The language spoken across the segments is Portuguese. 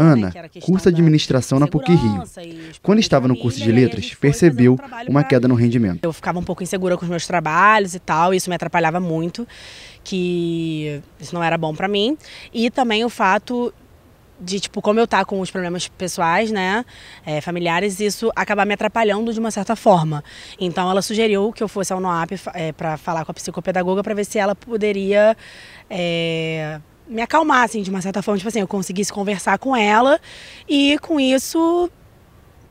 Ana cursa administração na PUC Rio. Quando estava no curso de letras, percebeu uma queda no rendimento. Eu ficava um pouco insegura com os meus trabalhos e tal, isso me atrapalhava muito, que isso não era bom para mim. E também o fato de, tipo, como eu tá com os problemas pessoais, né, é, familiares, isso acabar me atrapalhando de uma certa forma. Então ela sugeriu que eu fosse ao NOAP é, eh, para falar com a psicopedagoga para ver se ela poderia é, me acalmar, assim, de uma certa forma, tipo assim, eu conseguisse conversar com ela e com isso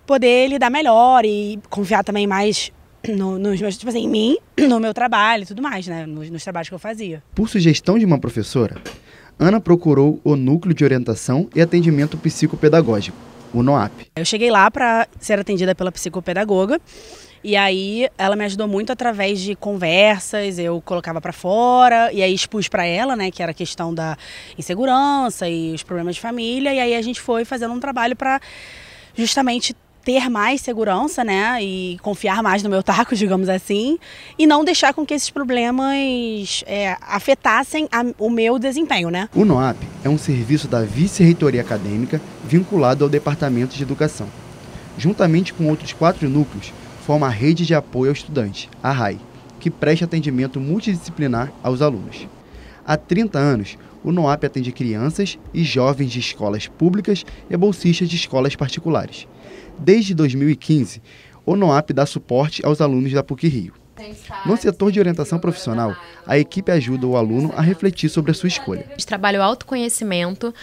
poder lidar melhor e confiar também mais nos meus, tipo assim, em mim, no meu trabalho e tudo mais, né? Nos, nos trabalhos que eu fazia. Por sugestão de uma professora, Ana procurou o Núcleo de Orientação e Atendimento Psicopedagógico, o NOAP. Eu cheguei lá para ser atendida pela psicopedagoga e aí ela me ajudou muito através de conversas, eu colocava para fora e aí expus para ela, né, que era a questão da insegurança e os problemas de família, e aí a gente foi fazendo um trabalho para justamente ter mais segurança, né, e confiar mais no meu taco, digamos assim, e não deixar com que esses problemas é, afetassem a, o meu desempenho, né. O NOAP é um serviço da Vice-Reitoria Acadêmica vinculado ao Departamento de Educação. Juntamente com outros quatro núcleos, forma a Rede de Apoio ao Estudante, a RAI, que presta atendimento multidisciplinar aos alunos. Há 30 anos, o NOAP atende crianças e jovens de escolas públicas e bolsistas de escolas particulares. Desde 2015, o NOAP dá suporte aos alunos da PUC-Rio. No setor de orientação profissional, a equipe ajuda o aluno a refletir sobre a sua escolha. A gente trabalha o autoconhecimento,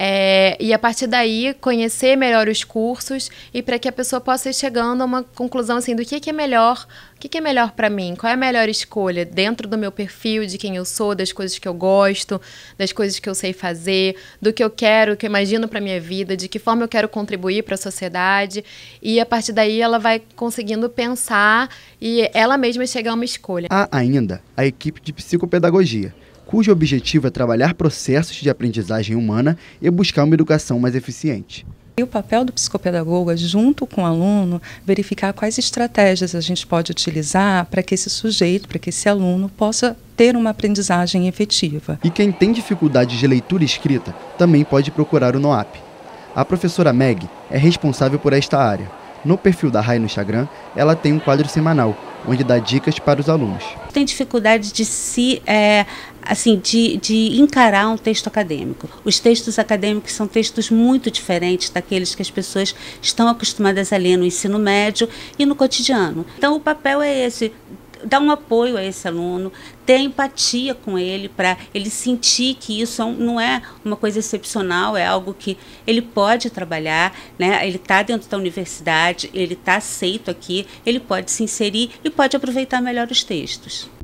é, e a partir daí, conhecer melhor os cursos e para que a pessoa possa ir chegando a uma conclusão assim, do que, que é melhor, o que, que é melhor para mim, qual é a melhor escolha dentro do meu perfil, de quem eu sou, das coisas que eu gosto, das coisas que eu sei fazer, do que eu quero, que eu imagino para minha vida, de que forma eu quero contribuir para a sociedade. E a partir daí, ela vai conseguindo pensar e ela mesma chegar a uma escolha. Há ainda a equipe de psicopedagogia cujo objetivo é trabalhar processos de aprendizagem humana e buscar uma educação mais eficiente. E o papel do psicopedagogo é, junto com o aluno, verificar quais estratégias a gente pode utilizar para que esse sujeito, para que esse aluno possa ter uma aprendizagem efetiva. E quem tem dificuldades de leitura e escrita também pode procurar o NOAP. A professora Meg é responsável por esta área. No perfil da RAI no Instagram, ela tem um quadro semanal onde dá dicas para os alunos. Tem dificuldade de se é, assim de, de encarar um texto acadêmico. Os textos acadêmicos são textos muito diferentes daqueles que as pessoas estão acostumadas a ler no ensino médio e no cotidiano. Então o papel é esse dar um apoio a esse aluno, ter empatia com ele para ele sentir que isso é não é uma coisa excepcional, é algo que ele pode trabalhar, né? Ele está dentro da universidade, ele está aceito aqui, ele pode se inserir e pode aproveitar melhor os textos.